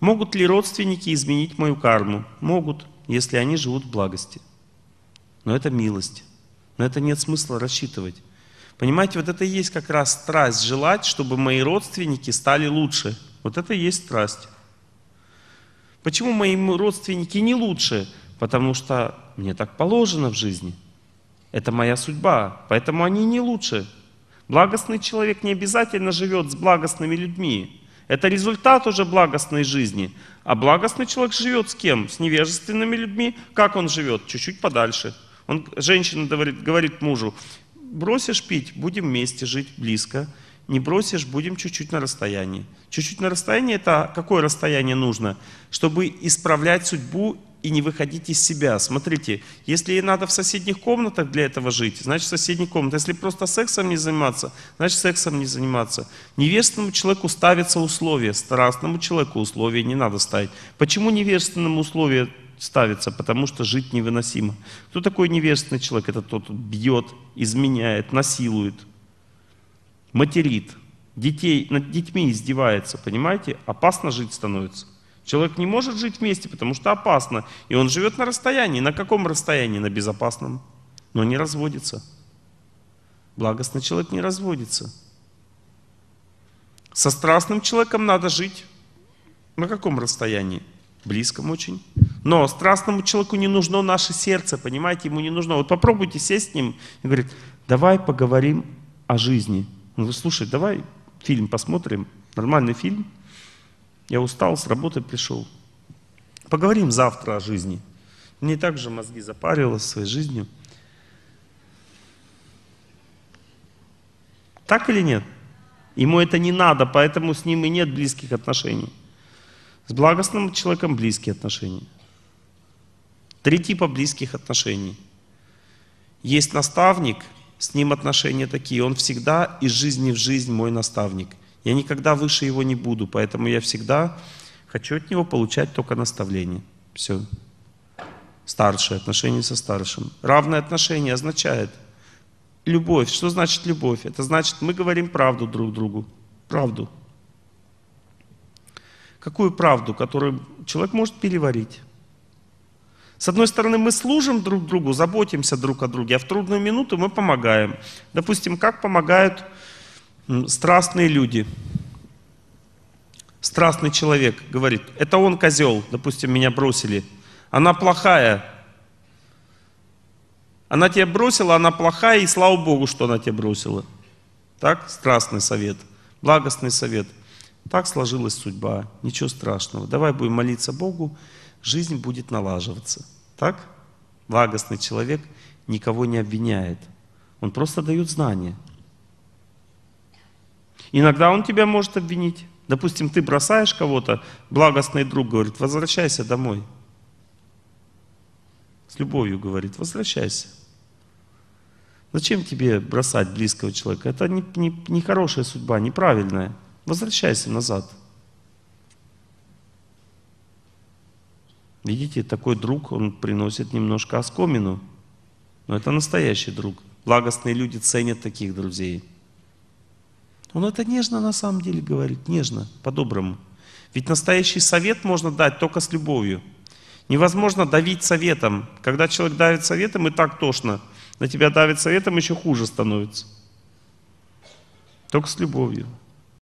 Могут ли родственники изменить мою карму? Могут, если они живут в благости. Но это милость. На это нет смысла рассчитывать. Понимаете, вот это и есть как раз страсть желать, чтобы мои родственники стали лучше. Вот это и есть страсть. Почему мои родственники не лучше? Потому что мне так положено в жизни. Это моя судьба, поэтому они не лучше. Благостный человек не обязательно живет с благостными людьми. Это результат уже благостной жизни. А благостный человек живет с кем? С невежественными людьми. Как он живет? Чуть-чуть подальше. Он, женщина говорит, говорит мужу, бросишь пить, будем вместе жить близко. Не бросишь, будем чуть-чуть на расстоянии. Чуть-чуть на расстоянии это какое расстояние нужно? Чтобы исправлять судьбу и не выходить из себя. Смотрите, если ей надо в соседних комнатах для этого жить, значит в соседних комнатах. Если просто сексом не заниматься, значит сексом не заниматься. Невестному человеку ставятся условия, страстному человеку условия не надо ставить. Почему невестному условия ставится, потому что жить невыносимо. Кто такой невестный человек? Это тот, кто бьет, изменяет, насилует, материт, детей, над детьми издевается, понимаете? Опасно жить становится. Человек не может жить вместе, потому что опасно. И он живет на расстоянии. На каком расстоянии? На безопасном. Но не разводится. Благостный человек не разводится. Со страстным человеком надо жить. На каком расстоянии? Близком очень. Но страстному человеку не нужно наше сердце, понимаете, ему не нужно. Вот попробуйте сесть с ним и говорит, давай поговорим о жизни. Он говорит, слушай, давай фильм посмотрим, нормальный фильм. Я устал, с работы пришел. Поговорим завтра о жизни. Мне также мозги запарило своей жизнью. Так или нет? Ему это не надо, поэтому с ним и нет близких отношений. С благостным человеком близкие отношения. Три типа близких отношений. Есть наставник, с ним отношения такие. Он всегда из жизни в жизнь мой наставник – я никогда выше его не буду, поэтому я всегда хочу от него получать только наставление. Все. Старшее, отношение со старшим. Равное отношение означает любовь. Что значит любовь? Это значит, мы говорим правду друг другу. Правду. Какую правду, которую человек может переварить? С одной стороны, мы служим друг другу, заботимся друг о друге, а в трудную минуту мы помогаем. Допустим, как помогают Страстные люди. Страстный человек говорит, это он козел, допустим, меня бросили. Она плохая. Она тебя бросила, она плохая, и слава Богу, что она тебя бросила. Так? Страстный совет, благостный совет. Так сложилась судьба, ничего страшного. Давай будем молиться Богу, жизнь будет налаживаться. Так? Благостный человек никого не обвиняет. Он просто дает знания. Иногда он тебя может обвинить. Допустим, ты бросаешь кого-то, благостный друг говорит, возвращайся домой. С любовью говорит, возвращайся. Зачем тебе бросать близкого человека? Это нехорошая не, не, хорошая судьба, неправильная. Возвращайся назад. Видите, такой друг, он приносит немножко оскомину. Но это настоящий друг. Благостные люди ценят таких друзей. Он это нежно на самом деле говорит, нежно, по-доброму. Ведь настоящий совет можно дать только с любовью. Невозможно давить советом. Когда человек давит советом, и так тошно. На тебя давит советом, еще хуже становится. Только с любовью.